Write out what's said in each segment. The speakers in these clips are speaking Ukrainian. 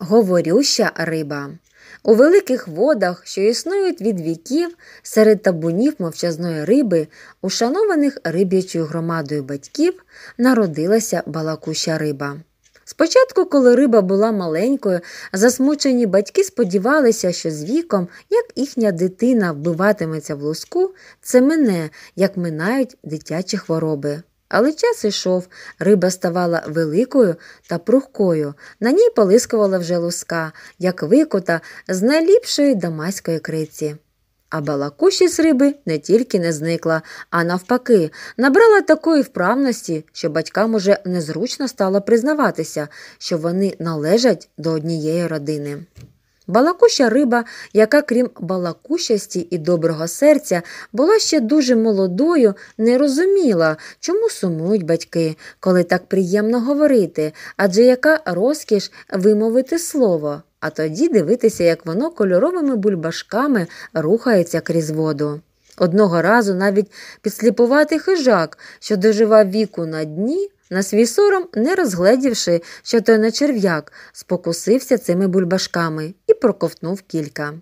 Говорюща риба. У великих водах, що існують від віків, серед табунів мовчазної риби, ушанованих риб'ячою громадою батьків, народилася балакуща риба. Спочатку, коли риба була маленькою, засмучені батьки сподівалися, що з віком, як їхня дитина вбиватиметься в луску, це мине, як минають дитячі хвороби. Але час ішов, риба ставала великою та прухкою, на ній полискувала вже луска, як викота з найліпшої дамаської криці. А балакущість риби не тільки не зникла, а навпаки, набрала такої вправності, що батькам уже незручно стало признаватися, що вони належать до однієї родини. Балакуща риба, яка, крім балакущасті і доброго серця, була ще дуже молодою, не розуміла, чому сумують батьки, коли так приємно говорити, адже яка розкіш вимовити слово, а тоді дивитися, як воно кольоровими бульбашками рухається крізь воду. Одного разу навіть підсліпувати хижак, що доживав віку на дні на свій сором, не розгледівши, що той не черв'як, спокусився цими бульбашками і проковтнув кілька.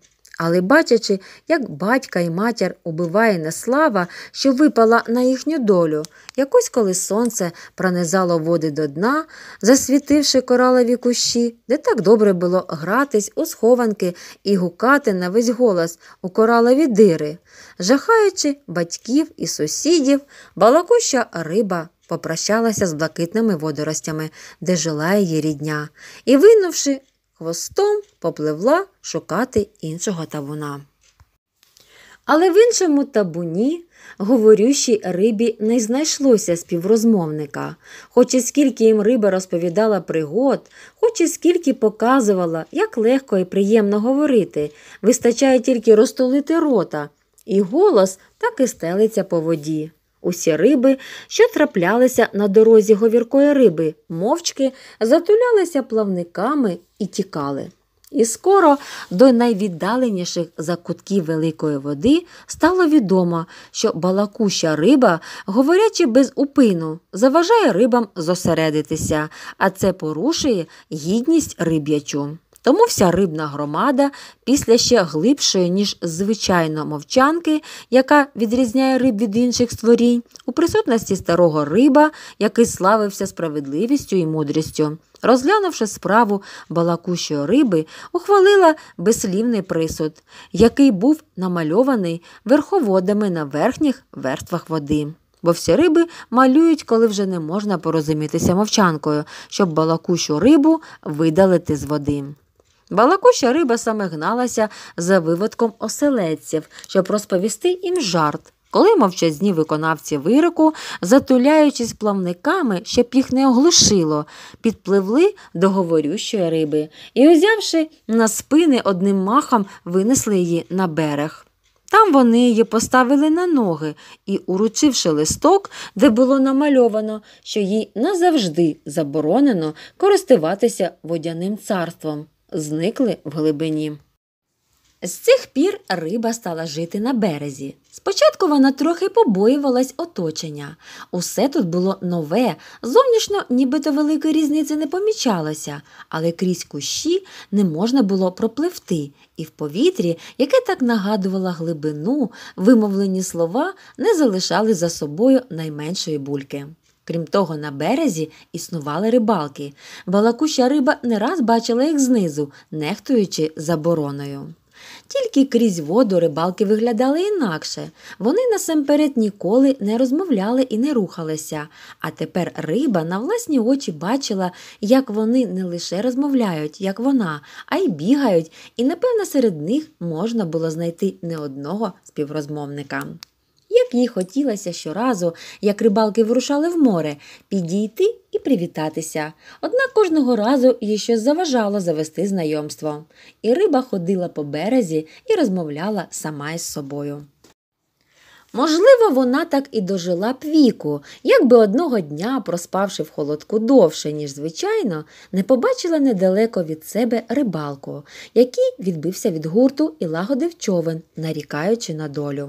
Але, бачачи, як батька і матір убиває неслава, що випала на їхню долю, якось коли сонце пронизало води до дна, засвітивши коралові кущі, де так добре було гратись у схованки і гукати на весь голос у коралові дири, жахаючи батьків і сусідів, балакуща риба попрощалася з блакитними водоростями, де жила її рідня, і, винувши хвостом, попливла шукати іншого табуна. Але в іншому табуні говорючій рибі не знайшлося співрозмовника, хоч і скільки їм риба розповідала пригод, хоч і скільки показувала, як легко і приємно говорити, вистачає тільки розтулити рота, і голос так і стелиться по воді. Усі риби, що траплялися на дорозі говіркої риби, мовчки затулялися плавниками і тікали. І скоро до найвіддаленіших закутків великої води стало відомо, що балакуща риба, говорячи без упину, заважає рибам зосередитися, а це порушує гідність риб'ячу. Тому вся рибна громада після ще глибшої, ніж звичайно, мовчанки, яка відрізняє риб від інших створінь, у присутності старого риба, який славився справедливістю і мудрістю. Розглянувши справу балакущої риби, ухвалила безслівний присуд, який був намальований верховодами на верхніх верствах води. Бо всі риби малюють, коли вже не можна порозумітися мовчанкою, щоб балакущу рибу видалити з води. Балакуща риба саме гналася за виводком оселедців, щоб розповісти їм жарт. Коли мовчазні виконавці вироку, затуляючись плавниками, щоб їх не оглушило, підпливли до говорющої риби і, узявши на спини одним махом, винесли її на берег. Там вони її поставили на ноги і, уручивши листок, де було намальовано, що їй назавжди заборонено користуватися водяним царством зникли в глибині. З цих пір риба стала жити на березі. Спочатку вона трохи побоювалась оточення. Усе тут було нове, зовнішньо нібито великої різниці не помічалося, але крізь кущі не можна було пропливти, і в повітрі, яке так нагадувало глибину, вимовлені слова не залишали за собою найменшої бульки. Крім того, на березі існували рибалки. Балакуща риба не раз бачила їх знизу, нехтуючи забороною. Тільки крізь воду рибалки виглядали інакше. Вони насамперед ніколи не розмовляли і не рухалися, а тепер риба на власні очі бачила, як вони не лише розмовляють, як вона, а й бігають, і, напевно, серед них можна було знайти не одного співрозмовника як їй хотілося щоразу, як рибалки вирушали в море, підійти і привітатися. Однак кожного разу їй щось заважало завести знайомство. І риба ходила по березі і розмовляла сама із собою. Можливо, вона так і дожила б віку, якби одного дня, проспавши в холодку довше, ніж звичайно, не побачила недалеко від себе рибалку, який відбився від гурту і лагодив човен, нарікаючи на долю.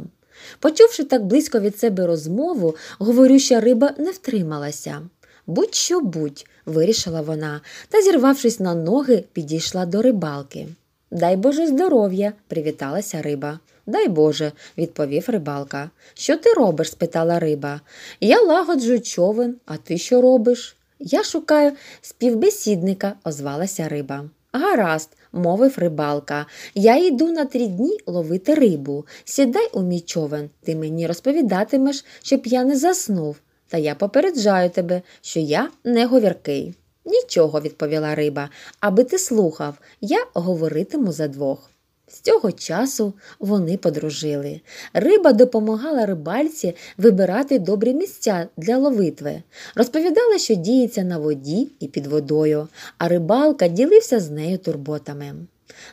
Почувши так близько від себе розмову, говорюща риба не втрималася. Будь що будь, вирішила вона та, зірвавшись на ноги, підійшла до рибалки. Дай Боже здоров'я, привіталася риба. Дай Боже, відповів рибалка. Що ти робиш? спитала риба. Я лагоджу човен, а ти що робиш? Я шукаю співбесідника, озвалася риба. Гаразд, мовив рибалка. Я йду на три дні ловити рибу. Сідай у мій човен, ти мені розповідатимеш, щоб я не заснув, та я попереджаю тебе, що я не говіркий. Нічого, відповіла риба, аби ти слухав, я говоритиму за двох. З цього часу вони подружили. Риба допомагала рибальці вибирати добрі місця для ловитви, розповідала, що діється на воді і під водою, а рибалка ділився з нею турботами.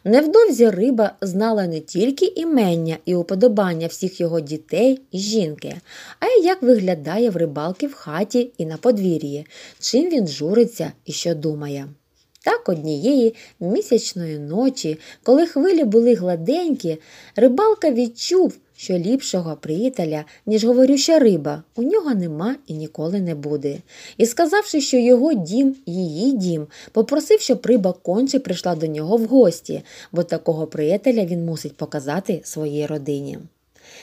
Невдовзі риба знала не тільки імення і уподобання всіх його дітей і жінки, а й як виглядає в рибалки в хаті і на подвір'ї, чим він журиться і що думає. Так однієї місячної ночі, коли хвилі були гладенькі, рибалка відчув, що ліпшого приятеля, ніж говорюща риба, у нього нема і ніколи не буде. І, сказавши, що його дім, її дім, попросив, щоб риба конче прийшла до нього в гості, бо такого приятеля він мусить показати своїй родині.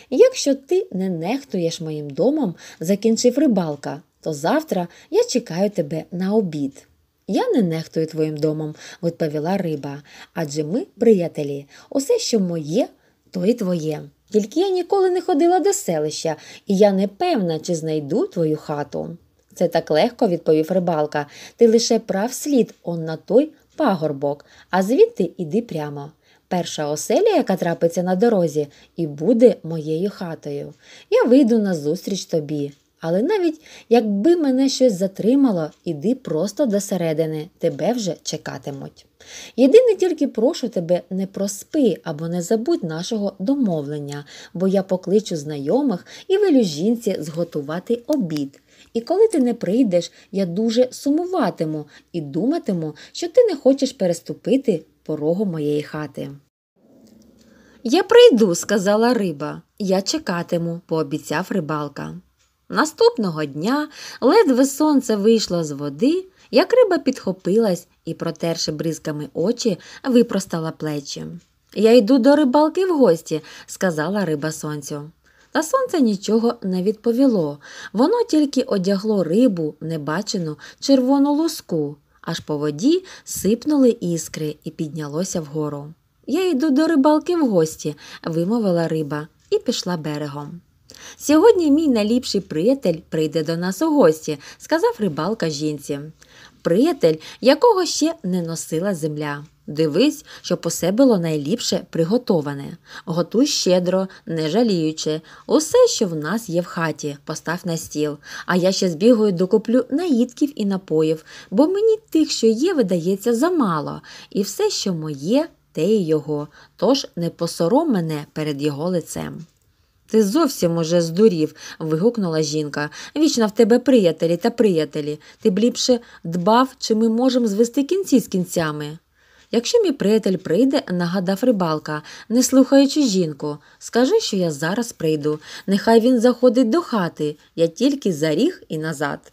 Якщо ти не нехтуєш моїм домом, закінчив рибалка, то завтра я чекаю тебе на обід. Я не нехтую твоїм домом, відповіла риба. Адже ми приятелі. Усе, що моє, то і твоє. Тільки я ніколи не ходила до селища, і я не певна, чи знайду твою хату. Це так легко, відповів рибалка. Ти лише прав слід он на той пагорбок, а звідти іди прямо. Перша оселя, яка трапиться на дорозі, і буде моєю хатою. Я вийду назустріч тобі. Але навіть якби мене щось затримало, іди просто до середини, тебе вже чекатимуть. Єдине тільки прошу тебе не проспи або не забудь нашого домовлення, бо я покличу знайомих і велю жінці зготувати обід. І коли ти не прийдеш, я дуже сумуватиму і думатиму, що ти не хочеш переступити порогу моєї хати. Я прийду, сказала риба, я чекатиму, пообіцяв рибалка. Наступного дня ледве сонце вийшло з води, як риба підхопилась і, протерши бризками очі, випростала плечі. Я йду до рибалки в гості, сказала риба сонцю. Та сонце нічого не відповіло. Воно тільки одягло рибу, небачену, червону луску, аж по воді сипнули іскри і піднялося вгору. Я йду до рибалки в гості, вимовила риба і пішла берегом. Сьогодні мій найліпший приятель прийде до нас у гості, сказав рибалка жінці. Приятель, якого ще не носила земля. Дивись, щоб усе було найліпше приготоване. Готуй щедро, не жаліючи, усе, що в нас є в хаті, постав на стіл. А я ще збігаю докуплю наїдків і напоїв, бо мені тих, що є, видається замало, і все, що моє, те й його. Тож не посором мене перед його лицем. Ти зовсім уже здурів. вигукнула жінка. Вічно в тебе приятелі та приятелі. Ти б ліпше дбав, чи ми можемо звести кінці з кінцями. Якщо мій приятель прийде, нагадав рибалка, не слухаючи жінку, скажи, що я зараз прийду. Нехай він заходить до хати, я тільки заріг і назад.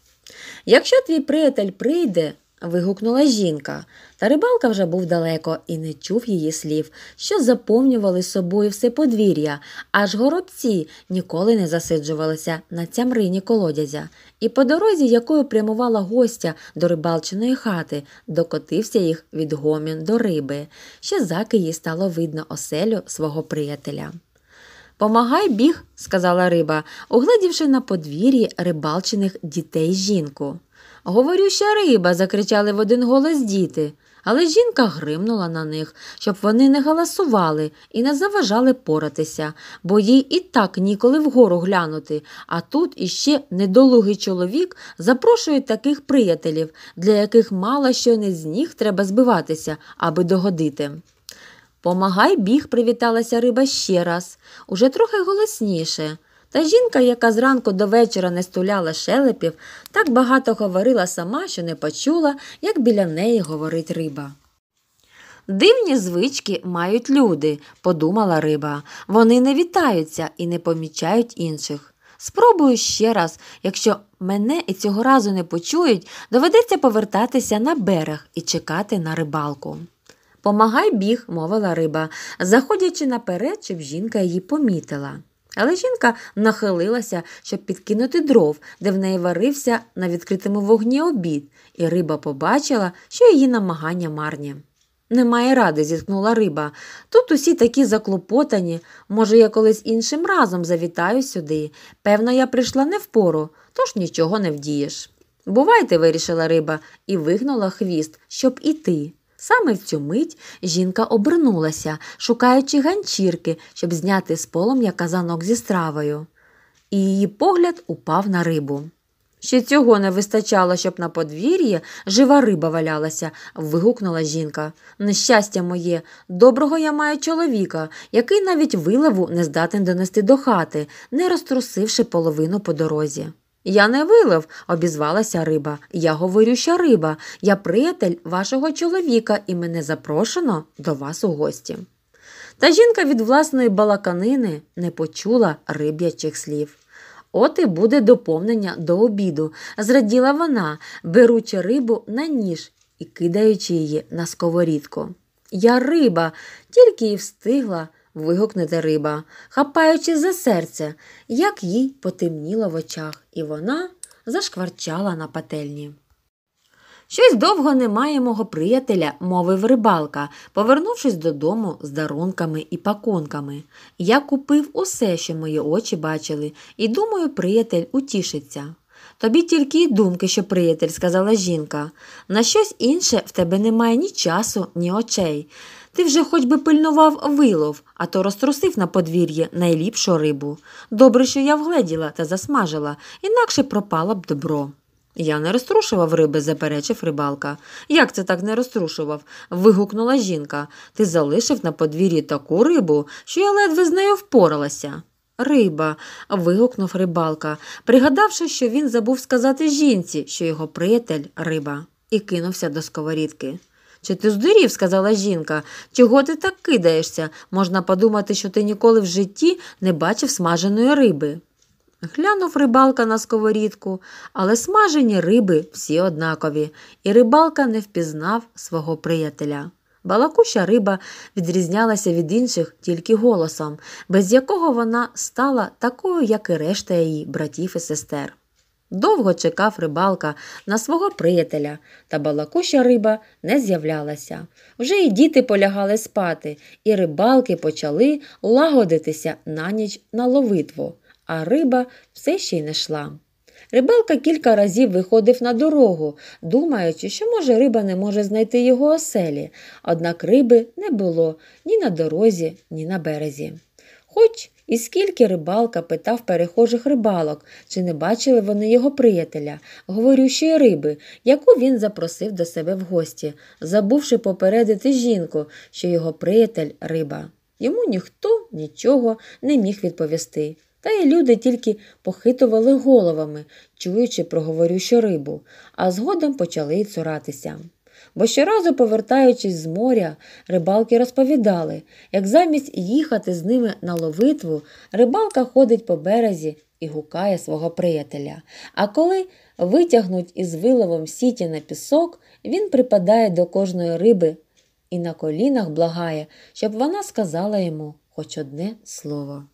Якщо твій приятель прийде, вигукнула жінка, та рибалка вже був далеко і не чув її слів, що заповнювали собою все подвір'я, аж горобці ніколи не засиджувалися на цямрині колодязя. І по дорозі, якою прямувала гостя до рибалчиної хати, докотився їх від гомін до риби, ще заки їй стало видно оселю свого приятеля. Помагай біг, сказала риба, угледівши на подвір'ї рибалчених дітей жінку. Говорюща риба, закричали в один голос діти, але жінка гримнула на них, щоб вони не галасували і не заважали поратися, бо їй і так ніколи вгору глянути. А тут іще недолугий чоловік запрошує таких приятелів, для яких мало що не з ніг треба збиватися, аби догодити. Помагай біг, привіталася риба ще раз, уже трохи голосніше. Та жінка, яка зранку до вечора не стуляла шелепів, так багато говорила сама, що не почула, як біля неї говорить риба. Дивні звички мають люди, подумала риба. Вони не вітаються і не помічають інших. Спробую ще раз, якщо мене і цього разу не почують, доведеться повертатися на берег і чекати на рибалку. Помагай біг, мовила риба, заходячи наперед, щоб жінка її помітила. Але жінка нахилилася, щоб підкинути дров, де в неї варився на відкритому вогні обід, і риба побачила, що її намагання марні. Немає ради, зіткнула риба. Тут усі такі заклопотані. Може, я колись іншим разом завітаю сюди. Певно, я прийшла не впору, тож нічого не вдієш. Бувайте, вирішила риба і вигнула хвіст, щоб іти. Саме в цю мить жінка обернулася, шукаючи ганчірки, щоб зняти з полум'я казанок зі стравою. І її погляд упав на рибу. Ще цього не вистачало, щоб на подвір'ї жива риба валялася, вигукнула жінка. Нещастя моє, доброго я маю чоловіка, який навіть вилову не здатен донести до хати, не розтрусивши половину по дорозі. Я не вилив, обізвалася риба. Я говорю, що риба, я приятель вашого чоловіка, і мене запрошено до вас у гості. Та жінка від власної балаканини не почула риб'ячих слів. От і буде доповнення до обіду, зраділа вона, беручи рибу на ніж і кидаючи її на сковорідку. Я риба, тільки і встигла вигукнете риба, хапаючи за серце, як їй потемніло в очах, і вона зашкварчала на пательні. Щось довго немає мого приятеля, мовив рибалка, повернувшись додому з дарунками і пакунками. Я купив усе, що мої очі бачили, і думаю, приятель утішиться. Тобі тільки й думки, що приятель, сказала жінка, на щось інше в тебе немає ні часу, ні очей. Ти вже хоч би пильнував вилов, а то розтрусив на подвір'ї найліпшу рибу. Добре, що я вгледіла та засмажила, інакше пропало б добро. Я не розтрушував риби, заперечив рибалка. Як це так не розтрушував? вигукнула жінка. Ти залишив на подвір'ї таку рибу, що я ледве з нею впоралася. Риба. вигукнув рибалка, пригадавши, що він забув сказати жінці, що його приятель риба, і кинувся до сковорідки. Чи ти здурів, сказала жінка. Чого ти так кидаєшся? Можна подумати, що ти ніколи в житті не бачив смаженої риби. Глянув рибалка на сковорідку, але смажені риби всі однакові, і рибалка не впізнав свого приятеля. Балакуща риба відрізнялася від інших тільки голосом, без якого вона стала такою, як і решта її братів і сестер. Довго чекав рибалка на свого приятеля, та балакуща риба не з'являлася. Вже і діти полягали спати, і рибалки почали лагодитися на ніч на ловитву, а риба все ще й не йшла. Рибалка кілька разів виходив на дорогу, думаючи, що, може, риба не може знайти його оселі, однак риби не було ні на дорозі, ні на березі. Хоч і скільки рибалка питав перехожих рибалок, чи не бачили вони його приятеля, говорющої риби, яку він запросив до себе в гості, забувши попередити жінку, що його приятель риба. Йому ніхто нічого не міг відповісти. Та й люди тільки похитували головами, чуючи про говорющу рибу, а згодом почали й цуратися бо щоразу, повертаючись з моря, рибалки розповідали, як замість їхати з ними на ловитву, рибалка ходить по березі і гукає свого приятеля. А коли витягнуть із виловом сіті на пісок, він припадає до кожної риби і на колінах благає, щоб вона сказала йому хоч одне слово.